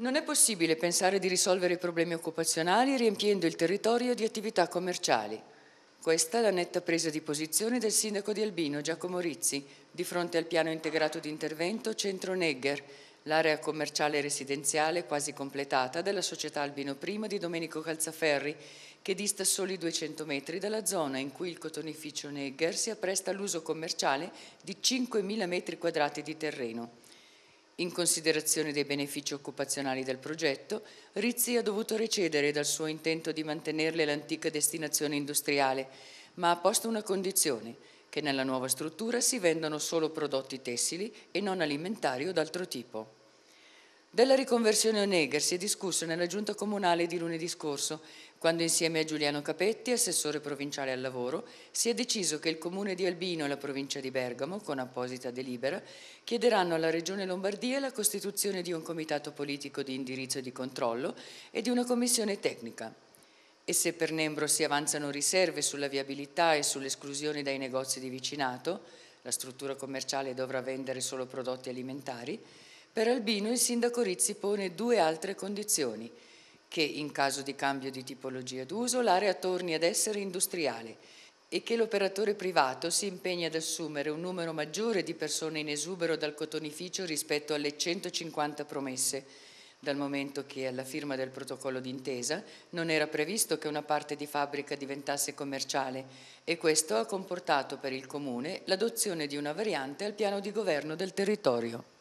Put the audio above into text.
Non è possibile pensare di risolvere i problemi occupazionali riempiendo il territorio di attività commerciali. Questa è la netta presa di posizione del sindaco di Albino, Giacomo Rizzi, di fronte al piano integrato di intervento Centro Negger, l'area commerciale e residenziale quasi completata della società Albino Prima di Domenico Calzaferri, che dista soli 200 metri dalla zona in cui il cotonificio Negger si appresta all'uso commerciale di 5.000 metri quadrati di terreno. In considerazione dei benefici occupazionali del progetto, Rizzi ha dovuto recedere dal suo intento di mantenerle l'antica destinazione industriale, ma ha posto una condizione, che nella nuova struttura si vendono solo prodotti tessili e non alimentari o d'altro tipo. Della riconversione Oneger si è discusso nella giunta comunale di lunedì scorso, quando insieme a Giuliano Capetti, assessore provinciale al lavoro, si è deciso che il comune di Albino e la provincia di Bergamo, con apposita delibera, chiederanno alla regione Lombardia la costituzione di un comitato politico di indirizzo e di controllo e di una commissione tecnica. E se per Nembro si avanzano riserve sulla viabilità e sull'esclusione dai negozi di vicinato, la struttura commerciale dovrà vendere solo prodotti alimentari, per Albino il sindaco Rizzi pone due altre condizioni, che in caso di cambio di tipologia d'uso l'area torni ad essere industriale e che l'operatore privato si impegni ad assumere un numero maggiore di persone in esubero dal cotonificio rispetto alle 150 promesse, dal momento che alla firma del protocollo d'intesa non era previsto che una parte di fabbrica diventasse commerciale e questo ha comportato per il Comune l'adozione di una variante al piano di governo del territorio.